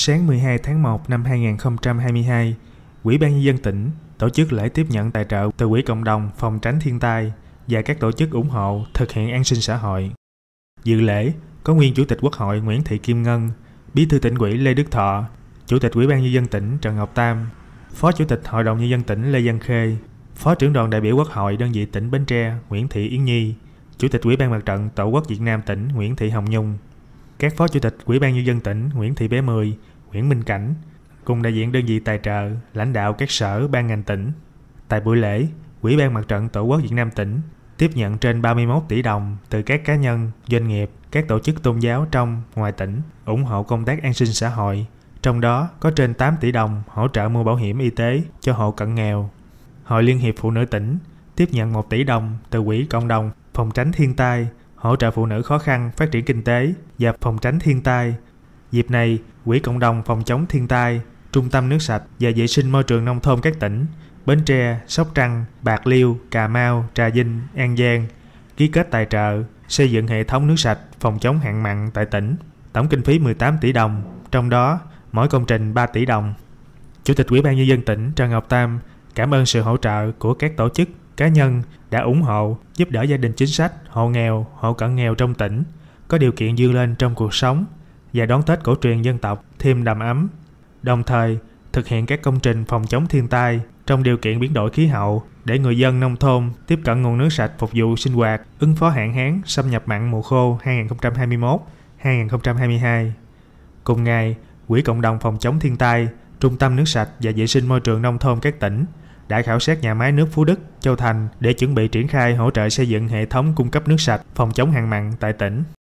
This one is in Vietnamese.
Sáng 12 tháng 1 năm 2022, Quỹ ban nhân dân tỉnh tổ chức lễ tiếp nhận tài trợ từ Quỹ cộng đồng phòng tránh thiên tai và các tổ chức ủng hộ thực hiện an sinh xã hội. Dự lễ có nguyên Chủ tịch Quốc hội Nguyễn Thị Kim Ngân, Bí thư tỉnh ủy Lê Đức Thọ, Chủ tịch Ủy ban nhân dân tỉnh Trần Ngọc Tam, Phó Chủ tịch Hội đồng nhân dân tỉnh Lê Văn Khê, Phó trưởng đoàn đại biểu Quốc hội đơn vị tỉnh Bến Tre Nguyễn Thị Yến Nhi, Chủ tịch Ủy ban Mặt trận Tổ quốc Việt Nam tỉnh Nguyễn Thị Hồng Nhung các phó chủ tịch Ủy ban nhân dân tỉnh Nguyễn Thị Bé Mười, Nguyễn Minh Cảnh cùng đại diện đơn vị tài trợ, lãnh đạo các sở ban ngành tỉnh. Tại buổi lễ, Ủy ban Mặt trận Tổ quốc Việt Nam tỉnh tiếp nhận trên 31 tỷ đồng từ các cá nhân, doanh nghiệp, các tổ chức tôn giáo trong, ngoài tỉnh ủng hộ công tác an sinh xã hội, trong đó có trên 8 tỷ đồng hỗ trợ mua bảo hiểm y tế cho hộ cận nghèo. Hội Liên hiệp Phụ nữ tỉnh tiếp nhận 1 tỷ đồng từ Quỹ Cộng đồng Phòng tránh thiên tai hỗ trợ phụ nữ khó khăn phát triển kinh tế và phòng tránh thiên tai. Dịp này, Quỹ Cộng đồng Phòng chống thiên tai, Trung tâm nước sạch và vệ sinh môi trường nông thôn các tỉnh Bến Tre, Sóc Trăng, Bạc Liêu, Cà Mau, Trà Vinh, An Giang ký kết tài trợ xây dựng hệ thống nước sạch phòng chống hạn mặn tại tỉnh, tổng kinh phí 18 tỷ đồng, trong đó mỗi công trình 3 tỷ đồng. Chủ tịch Ủy ban nhân dân tỉnh Trần Ngọc Tam cảm ơn sự hỗ trợ của các tổ chức cá nhân đã ủng hộ, giúp đỡ gia đình chính sách, hộ nghèo, hộ cận nghèo trong tỉnh, có điều kiện dương lên trong cuộc sống và đón Tết cổ truyền dân tộc thêm đầm ấm. Đồng thời, thực hiện các công trình phòng chống thiên tai trong điều kiện biến đổi khí hậu để người dân nông thôn tiếp cận nguồn nước sạch phục vụ sinh hoạt, ứng phó hạn hán, xâm nhập mặn mùa khô 2021-2022. Cùng ngày, Quỹ Cộng đồng Phòng chống thiên tai, Trung tâm Nước sạch và Vệ sinh Môi trường Nông thôn các tỉnh đã khảo sát nhà máy nước Phú Đức, Châu Thành để chuẩn bị triển khai hỗ trợ xây dựng hệ thống cung cấp nước sạch, phòng chống hạn mặn tại tỉnh.